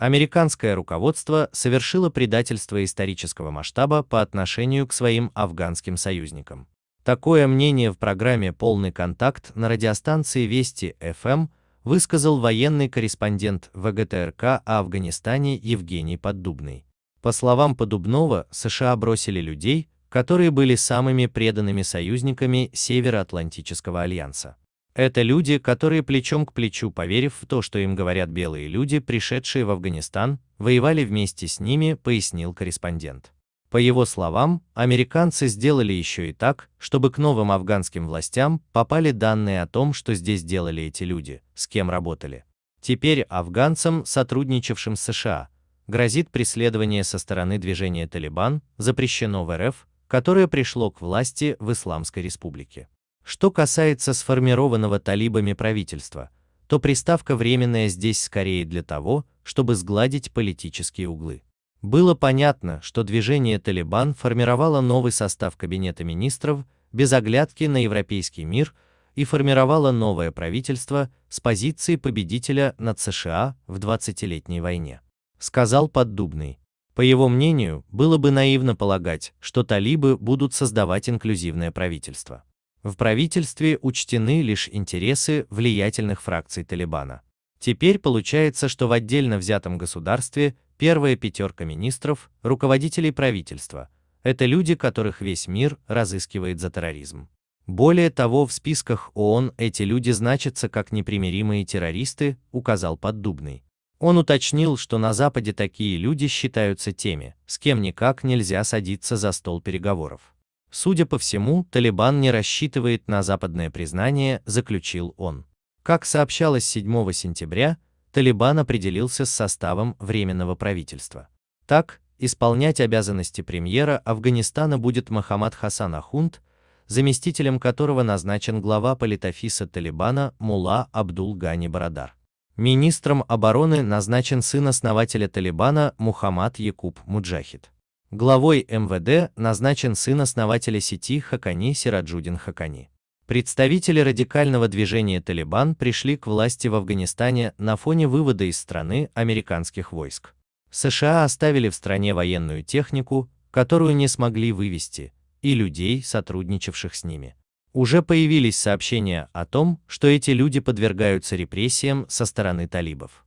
Американское руководство совершило предательство исторического масштаба по отношению к своим афганским союзникам. Такое мнение в программе «Полный контакт» на радиостанции «Вести ФМ» эм» высказал военный корреспондент ВГТРК о Афганистане Евгений Поддубный. По словам Подубного, США бросили людей, которые были самыми преданными союзниками Североатлантического альянса. Это люди, которые плечом к плечу, поверив в то, что им говорят белые люди, пришедшие в Афганистан, воевали вместе с ними, пояснил корреспондент. По его словам, американцы сделали еще и так, чтобы к новым афганским властям попали данные о том, что здесь делали эти люди, с кем работали. Теперь афганцам, сотрудничавшим с США, грозит преследование со стороны движения «Талибан», запрещено в РФ, которое пришло к власти в Исламской республике. Что касается сформированного талибами правительства, то приставка «временная» здесь скорее для того, чтобы сгладить политические углы. Было понятно, что движение «Талибан» формировало новый состав Кабинета министров без оглядки на европейский мир и формировало новое правительство с позиции победителя над США в 20-летней войне. Сказал Поддубный. По его мнению, было бы наивно полагать, что талибы будут создавать инклюзивное правительство. В правительстве учтены лишь интересы влиятельных фракций Талибана. Теперь получается, что в отдельно взятом государстве первая пятерка министров, руководителей правительства, это люди, которых весь мир разыскивает за терроризм. Более того, в списках ООН эти люди значатся как непримиримые террористы, указал Поддубный. Он уточнил, что на Западе такие люди считаются теми, с кем никак нельзя садиться за стол переговоров. Судя по всему, Талибан не рассчитывает на западное признание, заключил он. Как сообщалось 7 сентября, Талибан определился с составом Временного правительства. Так, исполнять обязанности премьера Афганистана будет Мохаммад Хасан Ахунд, заместителем которого назначен глава политофиса Талибана Мула Абдул Гани Барадар. Министром обороны назначен сын основателя Талибана Мухаммад Якуб Муджахид. Главой МВД назначен сын основателя сети Хакани Сираджудин Хакани. Представители радикального движения «Талибан» пришли к власти в Афганистане на фоне вывода из страны американских войск. США оставили в стране военную технику, которую не смогли вывести, и людей, сотрудничавших с ними. Уже появились сообщения о том, что эти люди подвергаются репрессиям со стороны талибов.